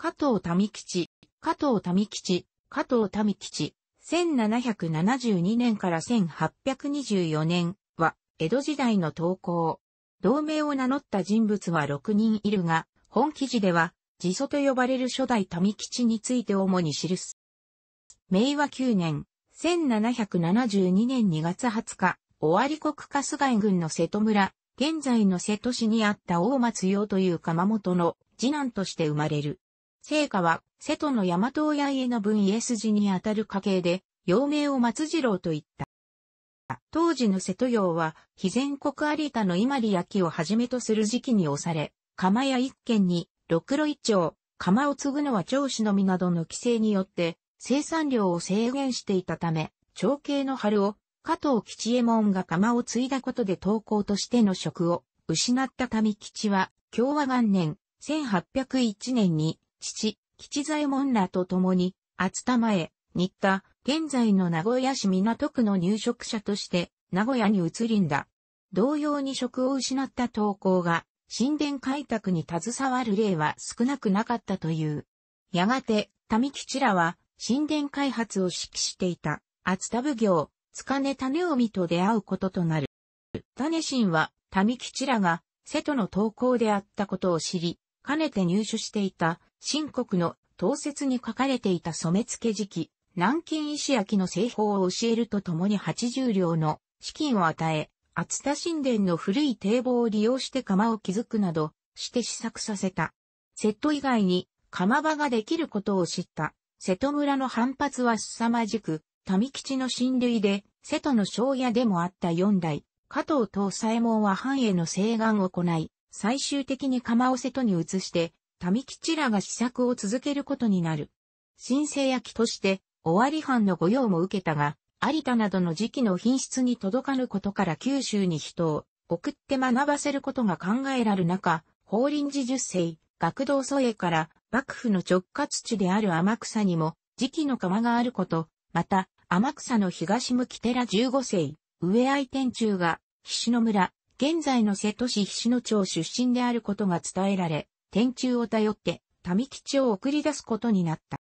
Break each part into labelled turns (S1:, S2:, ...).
S1: 加藤民吉、加藤民吉、加藤民吉、1772年から1824年は、江戸時代の投稿。同盟を名乗った人物は6人いるが、本記事では、自祖と呼ばれる初代民吉について主に記す。明和9年、1772年2月20日、尾張国春日井郡の瀬戸村、現在の瀬戸市にあった大松洋という窯元の次男として生まれる。聖火は、瀬戸の大和親家の分家筋にあたる家系で、幼名を松次郎と言った。当時の瀬戸洋は、非全国有田の伊万里焼をはじめとする時期に押され、釜屋一軒に、六路一丁、釜を継ぐのは長子のみなどの規制によって、生産量を制限していたため、長兄の春を、加藤吉右衛門が釜を継いだことで投稿としての職を失った民吉は、共和元年、1801年に父、吉左衛門らと共に、厚玉へ、新田、現在の名古屋市港区の入植者として、名古屋に移りんだ。同様に職を失った投稿が、神殿開拓に携わる例は少なくなかったという。やがて、民吉らは、神殿開発を指揮していた、厚田奉行、塚根種臣と出会うこととなる。種神は、民吉らが、瀬戸の投稿であったことを知り、かねて入手していた、新国の統説に書かれていた染付時期、南京石焼の製法を教えるとともに80両の資金を与え、厚田神殿の古い堤防を利用して釜を築くなどして試作させた。瀬戸以外に釜場ができることを知った瀬戸村の反発は凄まじく、民吉の親類で瀬戸の庄屋でもあった四代、加藤東左衛門は藩への請願を行い、最終的に釜を瀬戸に移して、民吉らが試作を続けることになる。新生焼として、尾張藩の御用も受けたが、有田などの時期の品質に届かぬことから九州に人を送って学ばせることが考えられる中、法輪寺十世、学童疎営から幕府の直轄地である天草にも、時期の川があること、また、天草の東向き寺十五世、上愛天中が、菱野村、現在の瀬戸市菱野町出身であることが伝えられ、天中を頼って、民吉を送り出すことになった。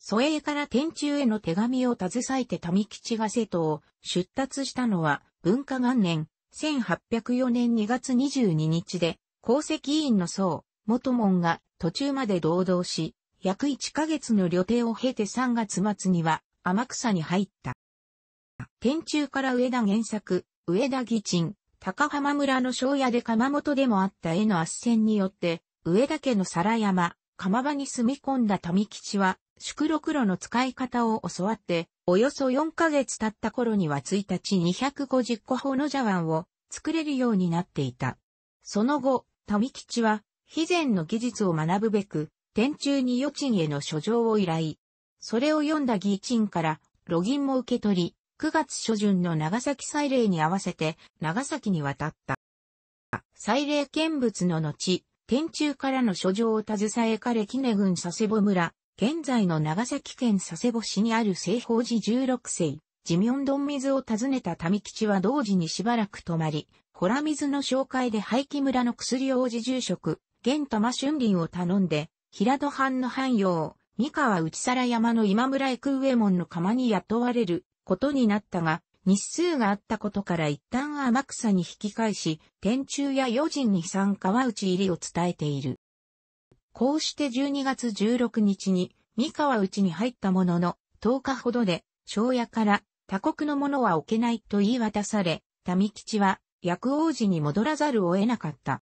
S1: 祖英から天中への手紙を携えて民吉が瀬戸を出立したのは文化元年1804年2月22日で、功績委員の僧、元門が途中まで同道し、約1ヶ月の旅程を経て3月末には天草に入った。天中から上田原作、上田義鎮、高浜村の庄屋で鎌本でもあった絵の圧旋によって、上田家の皿山、釜場に住み込んだ富吉は、宿六路の使い方を教わって、およそ4ヶ月経った頃には1日250個ほの茶碗を作れるようになっていた。その後、富吉は、肥前の技術を学ぶべく、天中に予賃への書状を依頼。それを読んだ義賃から、ロギンも受け取り、9月初旬の長崎祭礼に合わせて、長崎に渡った。祭礼見物の後、天中からの書状を携え彼杵郡佐世保村、現在の長崎県佐世保市にある西方寺16世、寺明丼水を訪ねた民吉は同時にしばらく泊まり、ホラ水の紹介で廃棄村の薬王子住職、玄玉春林を頼んで、平戸藩の藩用、三河内皿山の今村へ空右衛門の釜に雇われることになったが、日数があったことから一旦天草に引き返し、天中や余人に参加は打ち入りを伝えている。こうして12月16日に、三河内に入ったものの、10日ほどで、庄屋から他国のものは置けないと言い渡され、民吉は薬王寺に戻らざるを得なかった。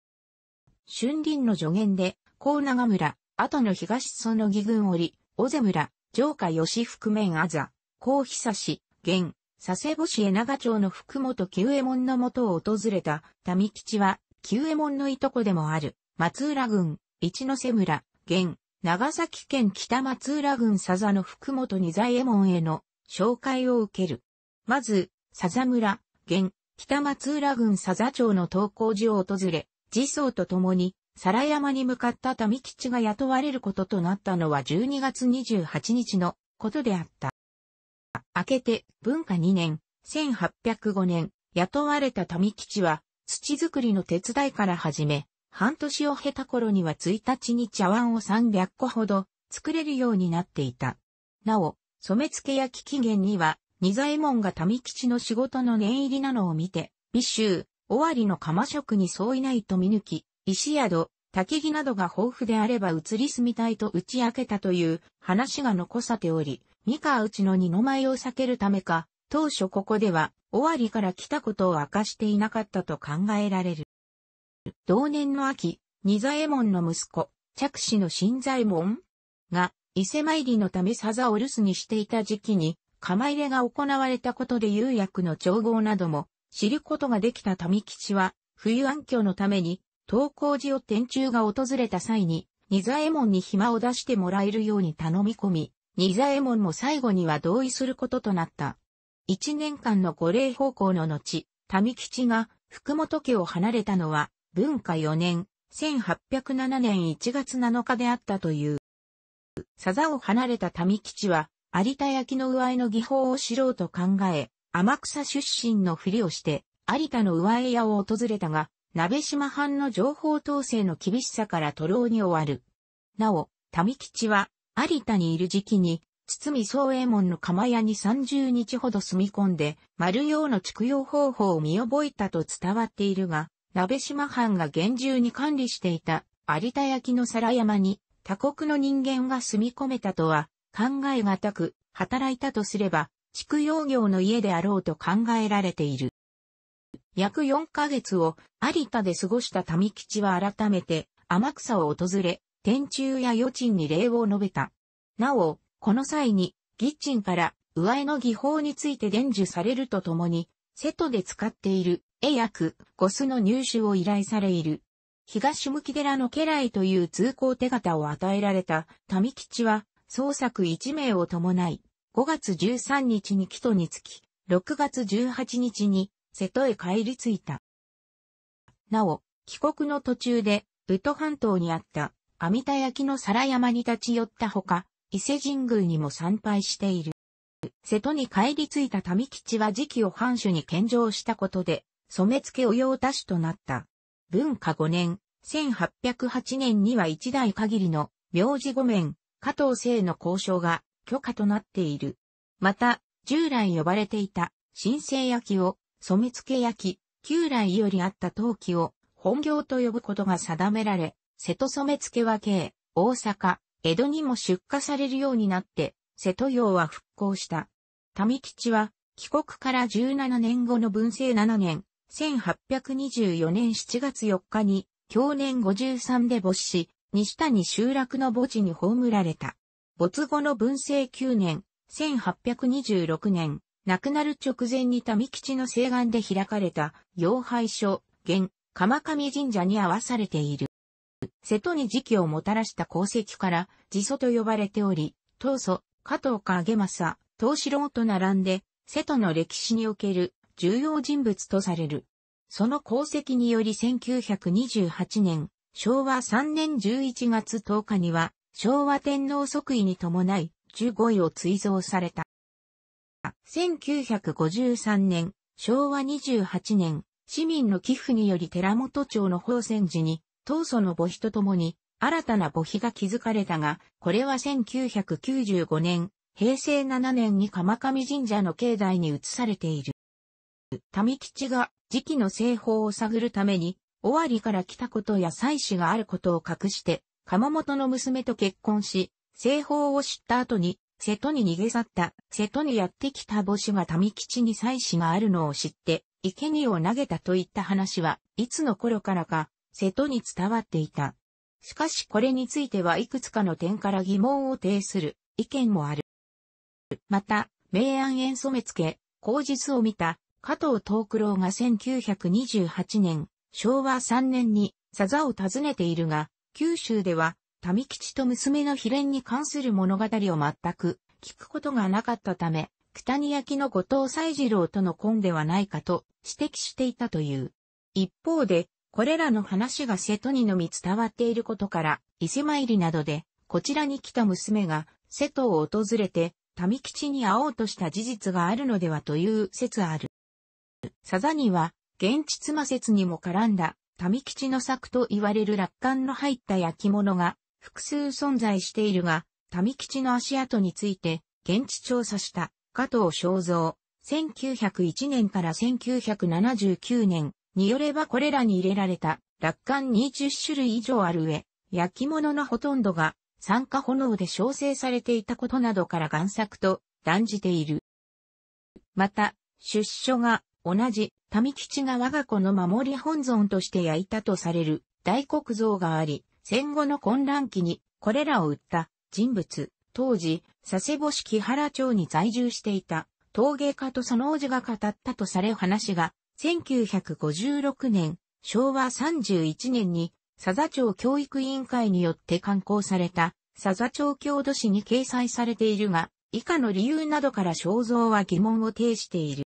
S1: 春林の助言で、高長村、後の東園木郡織、尾瀬村、城下吉福面あざ、高久志、現、佐世保市江長町の福本久右衛門のもとを訪れた民吉は、久右衛門のいとこでもある、松浦郡、一ノ瀬村、現、長崎県北松浦郡佐々の福本二左衛門への紹介を受ける。まず、佐々村、現、北松浦郡佐々町の登校寺を訪れ、寺僧と共に、皿山に向かった民吉が雇われることとなったのは12月28日のことであった。明けて文化2年、1805年、雇われた民吉は、土作りの手伝いから始め、半年を経た頃には1日に茶碗を300個ほど作れるようになっていた。なお、染付焼期限には、二左衛門が民吉の仕事の念入りなのを見て、美州、尾張の釜職に相違ないと見抜き、石宿、竹木などが豊富であれば移り住みたいと打ち明けたという話が残さており、三河内の二の舞を避けるためか、当初ここでは、尾張から来たことを明かしていなかったと考えられる。同年の秋、二左衛門の息子、着手の新左衛門が、伊勢参りのためサザを留守にしていた時期に、釜入れが行われたことで釉薬の調合なども知ることができた民吉は、冬暗挙のために、東光寺を天中が訪れた際に、二左衛門に暇を出してもらえるように頼み込み、仁左衛門も最後には同意することとなった。一年間の五礼奉公の後、民吉が福本家を離れたのは、文化4年、1807年1月7日であったという。サザを離れた民吉は、有田焼の上絵の技法を知ろうと考え、天草出身のふりをして、有田の上絵屋を訪れたが、鍋島藩の情報統制の厳しさから徒労に終わる。なお、民吉は、有田にいる時期に、堤宗衛門の釜屋に30日ほど住み込んで、丸用の畜養方法を見覚えたと伝わっているが、鍋島藩が厳重に管理していた有田焼の皿山に他国の人間が住み込めたとは考えがたく働いたとすれば畜養業の家であろうと考えられている。約4ヶ月を有田で過ごした民吉は改めて天草を訪れ天中や余賃に礼を述べた。なお、この際に、義賃から上絵の技法について伝授されるとともに、瀬戸で使っている絵役、ゴスの入手を依頼されいる。東向寺の家来という通行手形を与えられた民吉は、創作一名を伴い、5月13日に木戸に着き、6月18日に瀬戸へ帰り着いた。なお、帰国の途中で、ウ都半島にあった阿弥陀焼の皿山に立ち寄ったほか、伊勢神宮にも参拝している。瀬戸に帰り着いた民吉は時期を藩主に献上したことで、染付御用達種となった。文化5年、1808年には一代限りの名字御免、加藤姓の交渉が許可となっている。また、従来呼ばれていた新生焼きを染付焼き、旧来よりあった陶器を本業と呼ぶことが定められ、瀬戸染付は京、大阪、江戸にも出荷されるようになって、瀬戸洋は復興した。民吉は、帰国から17年後の文政7年、1824年7月4日に、去年53で没し、西谷集落の墓地に葬られた。没後の文政9年、1826年、亡くなる直前に民吉の西岸で開かれた、洋拝所、現、鎌上神社に合わされている。瀬戸に時期をもたらした功績から、自祖と呼ばれており、当祖、加藤かげまさ、東四郎と並んで、瀬戸の歴史における重要人物とされる。その功績により1928年、昭和3年11月10日には、昭和天皇即位に伴い、15位を追贈された。1953年、昭和28年、市民の寄付により寺本町の宝泉寺に当祖の母妃と共に、新たな母妃が築かれたが、これは1995年、平成7年に鎌上神社の境内に移されている。民吉が時期の製法を探るために、尾張から来たことや妻子があることを隠して、鎌本の娘と結婚し、製法を知った後に、瀬戸に逃げ去った、瀬戸にやってきた母子が民吉に妻子があるのを知って、生贄を投げたといった話はいつの頃からか瀬戸に伝わっていた。しかしこれについてはいくつかの点から疑問を呈する意見もある。また、明暗縁染付、口実を見た加藤東九郎が1928年、昭和3年に佐ザを訪ねているが、九州では、民吉と娘の秘連に関する物語を全く聞くことがなかったため、北に焼きの後藤西次郎との婚ではないかと指摘していたという。一方で、これらの話が瀬戸にのみ伝わっていることから、伊勢参りなどで、こちらに来た娘が瀬戸を訪れて、民吉に会おうとした事実があるのではという説ある。サザには、現地妻説にも絡んだ、民吉の作と言われる楽観の入った焼き物が複数存在しているが、民吉の足跡について、現地調査した加藤昭三、1901年から1979年、によればこれらに入れられた、楽観20種類以上ある上、焼き物のほとんどが、酸化炎で焼成されていたことなどから贋作と断じている。また、出所が同じ、民吉が我が子の守り本尊として焼いたとされる大黒像があり、戦後の混乱期にこれらを売った人物、当時、佐世保市木原町に在住していた陶芸家とその王子が語ったとされ話が1956年、昭和31年に、佐々町教育委員会によって刊行された、佐々町郷土史に掲載されているが、以下の理由などから肖像は疑問を呈している。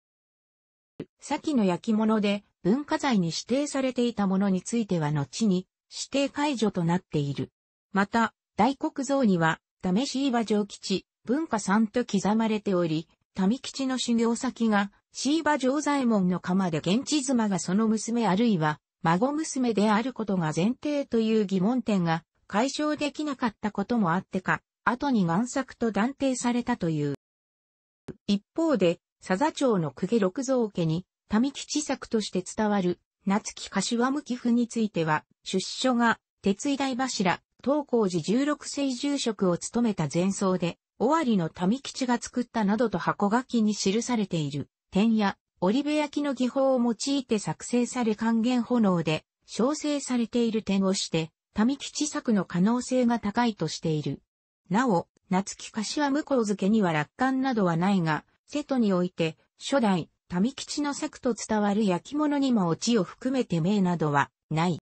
S1: 先の焼き物で文化財に指定されていたものについては後に指定解除となっている。また、大黒像には、試し岩城基地、文化産と刻まれており、民吉の修行先が椎葉城左衛門の釜で現地妻がその娘あるいは孫娘であることが前提という疑問点が解消できなかったこともあってか、後に贋作と断定されたという。一方で、佐々町の公家六蔵家に、民吉作として伝わる、夏木柏向寄については、出所が、鉄医大柱、東光寺十六世住職を務めた前奏で、尾張の民吉が作ったなどと箱書きに記されている。点や、織部焼きの技法を用いて作成され還元炎で、調整されている点をして、民吉作の可能性が高いとしている。なお、夏木柏向こう付けには楽観などはないが、瀬戸において、初代、民吉の作と伝わる焼き物にも落ちを含めて名などは、ない。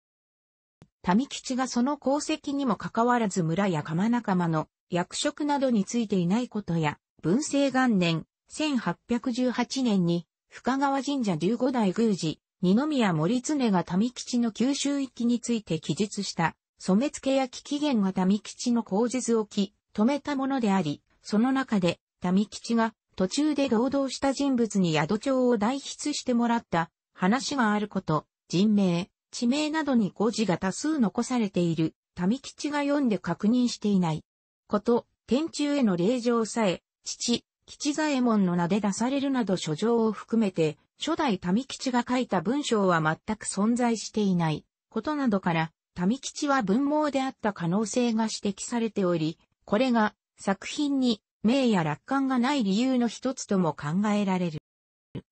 S1: 民吉がその功績にもかかわらず村や釜仲間の役職などについていないことや、文政元年、1818年に深川神社15代宮司、二宮森常が民吉の九州域について記述した、染付焼起源が民吉の口実を置き、止めたものであり、その中で、民吉が途中で労働した人物に宿帳を代筆してもらった話があること、人名、地名などに誤字が多数残されている、民吉が読んで確認していない。こと、天中への霊状さえ、父、吉左衛門の名で出されるなど書状を含めて、初代民吉が書いた文章は全く存在していないことなどから、民吉は文盲であった可能性が指摘されており、これが作品に名や楽観がない理由の一つとも考えられる。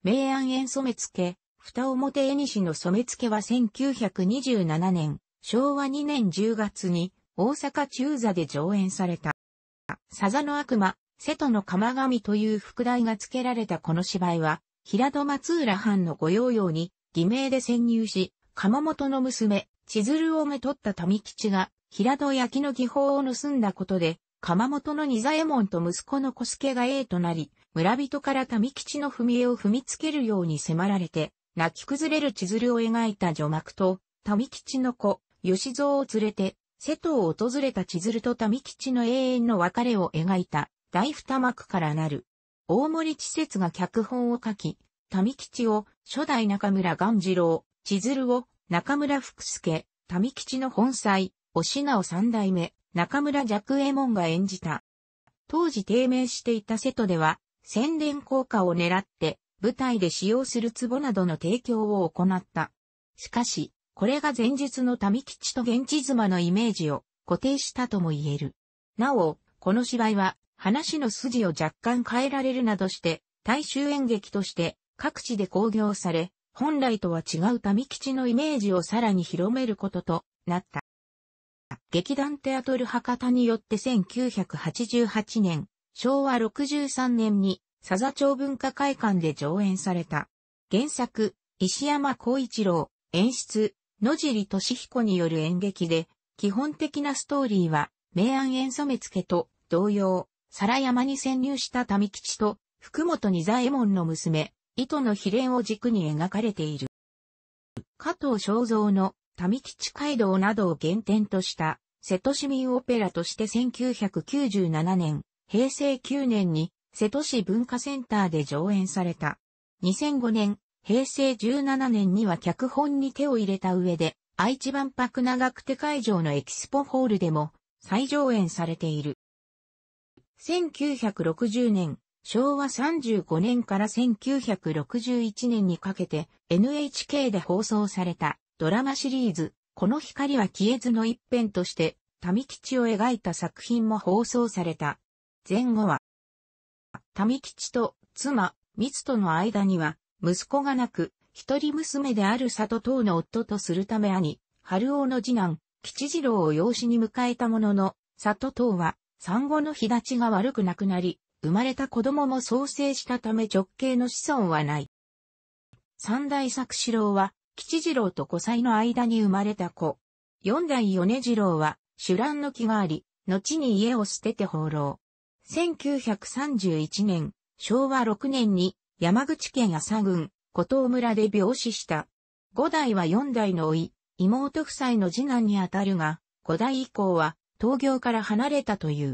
S1: 明暗園染付、二表絵西の染付は1927年、昭和2年10月に大阪中座で上演された。サザの悪魔、瀬戸の鎌神という副題が付けられたこの芝居は、平戸松浦藩の御用用に、偽名で潜入し、鎌本の娘、千鶴をめとった民吉が、平戸焼の技法を盗んだことで、鎌本の仁左衛門と息子の小助が A となり、村人から民吉の踏み絵を踏みつけるように迫られて、泣き崩れる千鶴を描いた序幕と、民吉の子、吉蔵を連れて、瀬戸を訪れた千鶴と民吉の永遠の別れを描いた大二幕からなる。大森知節が脚本を書き、民吉を初代中村元次郎、千鶴を中村福助、民吉の本妻、おしなお三代目、中村若右衛門が演じた。当時低迷していた瀬戸では、宣伝効果を狙って、舞台で使用する壺などの提供を行った。しかし、これが前述の民吉と現地妻のイメージを固定したとも言える。なお、この芝居は話の筋を若干変えられるなどして、大衆演劇として各地で興行され、本来とは違う民吉のイメージをさらに広めることとなった。劇団テアトル博多によって1988年、昭和63年に、佐々町文化会館で上演された。原作、石山孝一郎、演出、野尻俊彦による演劇で、基本的なストーリーは、明暗演染付と同様、皿山に潜入した民吉と、福本仁左衛門の娘、糸の秘伝を軸に描かれている。加藤正造の民吉街道などを原点とした瀬戸市民オペラとして1997年、平成9年に瀬戸市文化センターで上演された。2005年、平成17年には脚本に手を入れた上で、愛知万博長久手会場のエキスポホールでも再上演されている。1960年、昭和35年から1961年にかけて NHK で放送されたドラマシリーズ、この光は消えずの一編として、民吉を描いた作品も放送された。前後は、民吉と妻、光との間には、息子がなく、一人娘である里藤の夫とするため兄、春夫の次男、吉次郎を養子に迎えたものの、里藤は、産後の日立ちが悪くなくなり、生まれた子供も創生したため直系の子孫はない。三代作四郎は、吉次郎と古歳の間に生まれた子。四代米次郎は、主乱の木があり、後に家を捨てて放浪。1931年、昭和6年に山口県朝郡、古藤村で病死した。五代は四代の甥、妹夫妻の次男にあたるが、五代以降は、東京から離れたという。